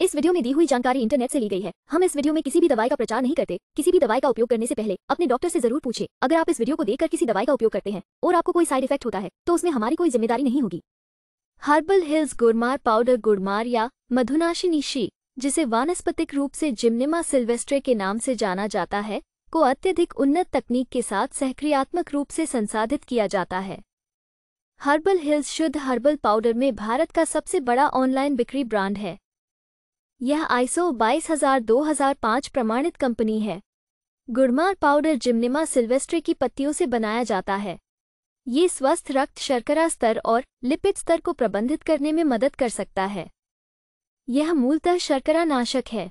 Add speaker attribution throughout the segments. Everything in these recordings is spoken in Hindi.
Speaker 1: इस वीडियो में दी हुई जानकारी इंटरनेट से ली गई है हम इस वीडियो में किसी भी दवाई का प्रचार नहीं करते किसी भी दवाई का उपयोग करने से पहले अपने डॉक्टर से जरूर पूछे अगर आप इस वीडियो को देखकर किसी दवाई का उपयोग करते हैं और आपको कोई साइड इफेक्ट होता है तो उसमें हमारी कोई जिम्मेदारी नहीं होगी हर्बल हिल्स गुरमार पाउडर गुरमार या मधुनाशिनी जिसे वानस्पतिक रूप से जिमनेमा सिल्वेस्ट्रे के नाम से जाना जाता है को अत्यधिक उन्नत तकनीक के साथ सहक्रियात्मक रूप से संसाधित किया जाता है हर्बल हिल्स शुद्ध हर्बल पाउडर में भारत का सबसे बड़ा ऑनलाइन बिक्री ब्रांड है यह आईसो 22000-2005 प्रमाणित कंपनी है गुड़मार पाउडर जिम्निमा सिल्वेस्ट्रे की पत्तियों से बनाया जाता है ये स्वस्थ रक्त शर्करा स्तर और लिपिड स्तर को प्रबंधित करने में मदद कर सकता है यह मूलतः शर्करा नाशक है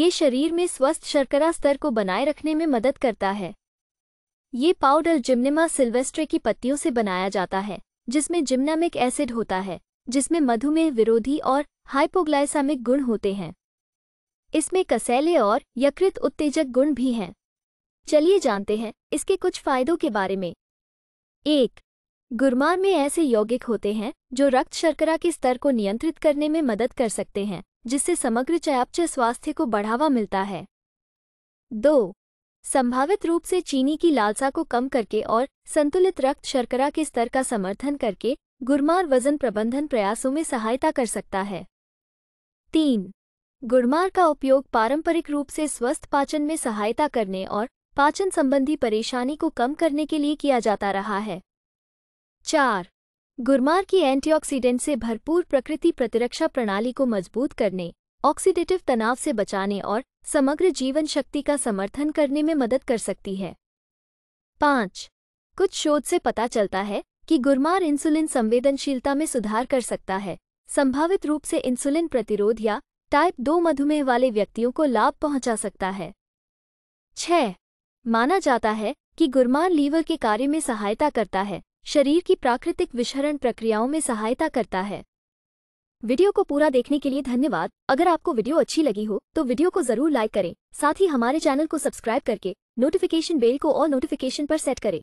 Speaker 1: ये शरीर में स्वस्थ शर्करा स्तर को बनाए रखने में मदद करता है ये पाउडर जिम्निमा सिल्वेस्ट्रे की पत्तियों से बनाया जाता है जिसमें जिम्नामिक एसिड होता है जिसमें मधुमेह विरोधी और हाइपोग्लाइसामिक गुण होते हैं इसमें कसैले और यकृत उत्तेजक गुण भी हैं चलिए जानते हैं इसके कुछ फायदों के बारे में एक गुरमार में ऐसे यौगिक होते हैं जो रक्त शर्करा के स्तर को नियंत्रित करने में मदद कर सकते हैं जिससे समग्र चयापचय स्वास्थ्य को बढ़ावा मिलता है दो संभावित रूप से चीनी की लालसा को कम करके और संतुलित रक्त शर्करा के स्तर का समर्थन करके गुरमार वजन प्रबंधन प्रयासों में सहायता कर सकता है तीन गुड़मार का उपयोग पारंपरिक रूप से स्वस्थ पाचन में सहायता करने और पाचन संबंधी परेशानी को कम करने के लिए किया जाता रहा है चार गुरमार की एंटीऑक्सीडेंट से भरपूर प्रकृति प्रतिरक्षा प्रणाली को मजबूत करने ऑक्सीडेटिव तनाव से बचाने और समग्र जीवन शक्ति का समर्थन करने में मदद कर सकती है पाँच कुछ शोध से पता चलता है कि गुरमार इंसुलिन संवेदनशीलता में सुधार कर सकता है संभावित रूप से इंसुलिन प्रतिरोध या टाइप दो मधुमेह वाले व्यक्तियों को लाभ पहुंचा सकता है छह माना जाता है कि गुरमान लीवर के कार्य में सहायता करता है शरीर की प्राकृतिक विशरण प्रक्रियाओं में सहायता करता है वीडियो को पूरा देखने के लिए धन्यवाद अगर आपको वीडियो अच्छी लगी हो तो वीडियो को जरूर लाइक करें साथ ही हमारे चैनल को सब्सक्राइब करके नोटिफिकेशन बेल को और नोटिफिकेशन पर सेट करें